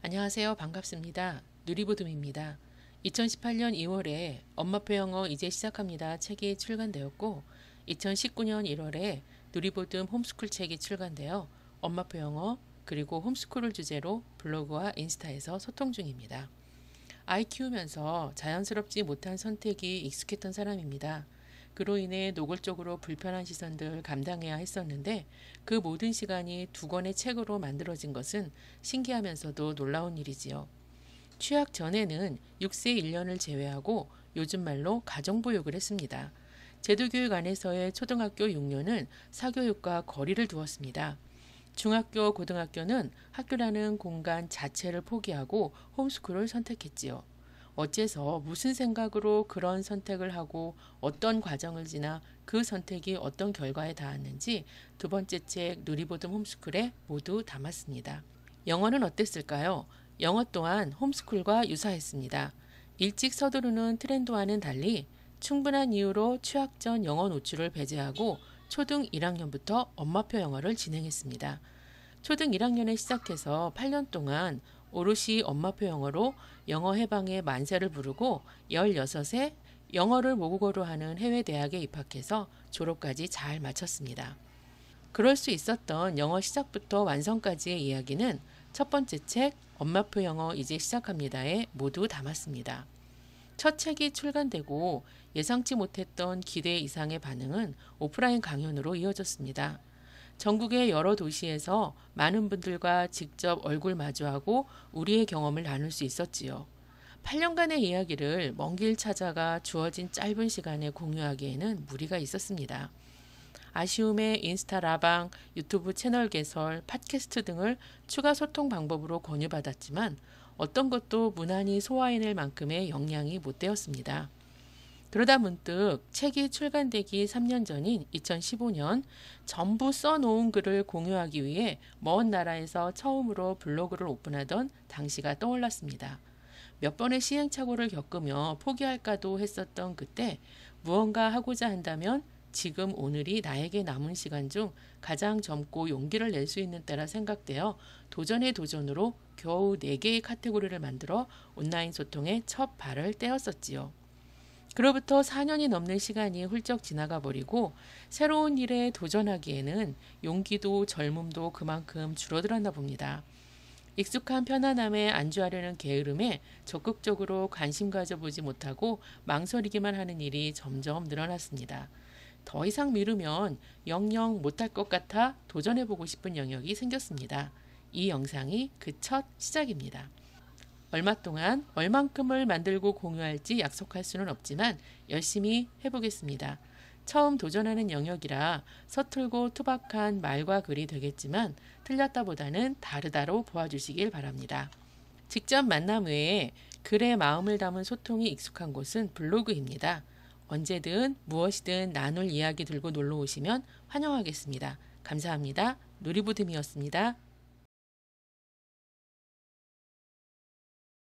안녕하세요. 반갑습니다. 누리보듬입니다. 2018년 2월에 엄마표 영어 이제 시작합니다. 책이 출간되었고 2019년 1월에 누리보듬 홈스쿨 책이 출간되어 엄마표 영어 그리고 홈스쿨을 주제로 블로그와 인스타에서 소통 중입니다. 아이 키우면서 자연스럽지 못한 선택이 익숙했던 사람입니다. 그로 인해 노골적으로 불편한 시선들 감당해야 했었는데 그 모든 시간이 두 권의 책으로 만들어진 것은 신기하면서도 놀라운 일이지요. 취학 전에는 6세 1년을 제외하고 요즘 말로 가정보육을 했습니다. 제도교육 안에서의 초등학교 6년은 사교육과 거리를 두었습니다. 중학교, 고등학교는 학교라는 공간 자체를 포기하고 홈스쿨을 선택했지요. 어째서 무슨 생각으로 그런 선택을 하고 어떤 과정을 지나 그 선택이 어떤 결과에 닿았는지 두 번째 책 누리보듬 홈스쿨에 모두 담았습니다. 영어는 어땠을까요? 영어 또한 홈스쿨과 유사했습니다. 일찍 서두르는 트렌드와는 달리 충분한 이유로 취학 전 영어 노출을 배제하고 초등 1학년부터 엄마표 영어를 진행했습니다. 초등 1학년에 시작해서 8년 동안 오롯이 엄마표 영어로 영어 해방의 만세를 부르고 16세 영어를 모국어로 하는 해외 대학에 입학해서 졸업까지 잘 마쳤습니다. 그럴 수 있었던 영어 시작부터 완성까지의 이야기는 첫 번째 책 엄마표 영어 이제 시작합니다에 모두 담았습니다. 첫 책이 출간되고 예상치 못했던 기대 이상의 반응은 오프라인 강연으로 이어졌습니다. 전국의 여러 도시에서 많은 분들과 직접 얼굴 마주하고 우리의 경험을 나눌 수 있었지요. 8년간의 이야기를 먼 길 찾아가 주어진 짧은 시간에 공유하기에는 무리가 있었습니다. 아쉬움에 인스타 라방, 유튜브 채널 개설, 팟캐스트 등을 추가 소통 방법으로 권유받았지만 어떤 것도 무난히 소화해낼 만큼의 역량이 못 되었습니다. 그러다 문득 책이 출간되기 3년 전인 2015년 전부 써놓은 글을 공유하기 위해 먼 나라에서 처음으로 블로그를 오픈하던 당시가 떠올랐습니다. 몇 번의 시행착오를 겪으며 포기할까도 했었던 그때 무언가 하고자 한다면 지금 오늘이 나에게 남은 시간 중 가장 젊고 용기를 낼 수 있는 때라 생각되어 도전의 도전으로 겨우 4개의 카테고리를 만들어 온라인 소통에첫 발을 떼었었지요. 그로부터 4년이 넘는 시간이 훌쩍 지나가 버리고 새로운 일에 도전하기에는 용기도 젊음도 그만큼 줄어들었나 봅니다. 익숙한 편안함에 안주하려는 게으름에 적극적으로 관심 가져보지 못하고 망설이기만 하는 일이 점점 늘어났습니다. 더 이상 미루면 영영 못할 것 같아 도전해보고 싶은 영역이 생겼습니다. 이 영상이 그 첫 시작입니다. 얼마 동안 얼만큼을 만들고 공유할지 약속할 수는 없지만 열심히 해보겠습니다. 처음 도전하는 영역이라 서툴고 투박한 말과 글이 되겠지만 틀렸다보다는 다르다로 보아주시길 바랍니다. 직접 만남 외에 글의 마음을 담은 소통이 익숙한 곳은 블로그입니다. 언제든 무엇이든 나눌 이야기 들고 놀러 오시면 환영하겠습니다. 감사합니다. 누리보듬이었습니다.